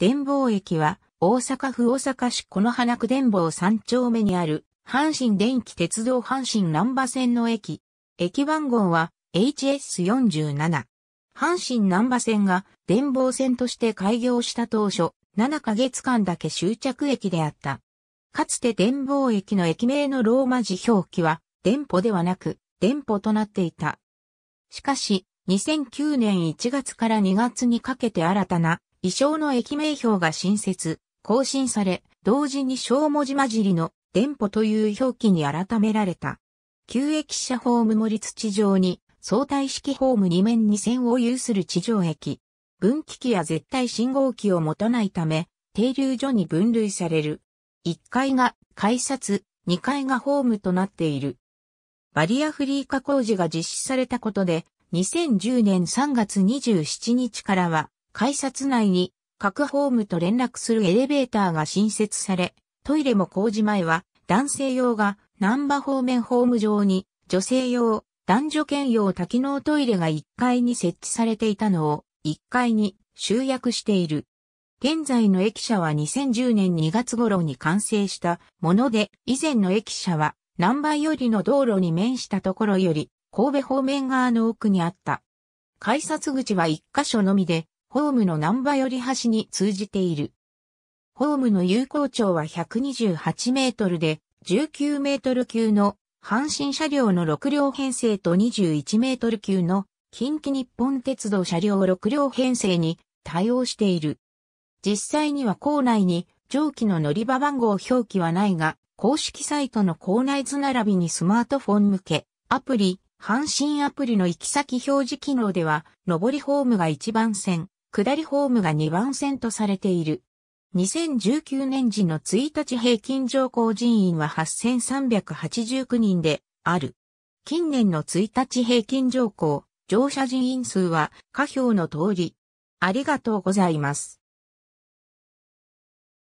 伝坊駅は、大阪府大阪市の花区伝坊3丁目にある、阪神電気鉄道阪神南波線の駅。駅番号は HS47。阪神南波線が伝坊線として開業した当初、7ヶ月間だけ終着駅であった。かつて伝坊駅の駅名のローマ字表記は、電歩ではなく、電歩となっていた。しかし、2009年1月から2月にかけて新たな意匠の駅名標が新設、更新され、同時に小文字混じりの電波という表記に改められた。旧駅舎ホーム森土上に相対式ホーム2面2線を有する地上駅。分岐器や絶対信号機を持たないため、停留所に分類される。1階が改札、2階がホームとなっている。バリアフリー化工事が実施されたことで、2010年3月27日からは、改札内に各ホームと連絡するエレベーターが新設され、トイレも工事前は男性用が南波方面ホーム上に女性用、男女兼用多機能トイレが1階に設置されていたのを1階に集約している。現在の駅舎は2010年2月頃に完成したもので、以前の駅舎は南波よりの道路に面したところより神戸方面側の奥にあった。改札口は1箇所のみで、ホームの南波寄り端に通じている。ホームの有効長は128メートルで、19メートル級の阪神車両の6両編成と21メートル級の近畿日本鉄道車両6両編成に対応している。実際には校内に上記の乗り場番号表記はないが、公式サイトの校内図並びにスマートフォン向け、アプリ、阪神アプリの行き先表示機能では、上りホームが一番線、下りホームが2番線とされている。2019年時の1日平均乗降人員は8389人である。近年の1日平均乗降、乗車人員数は下表の通り。ありがとうございます。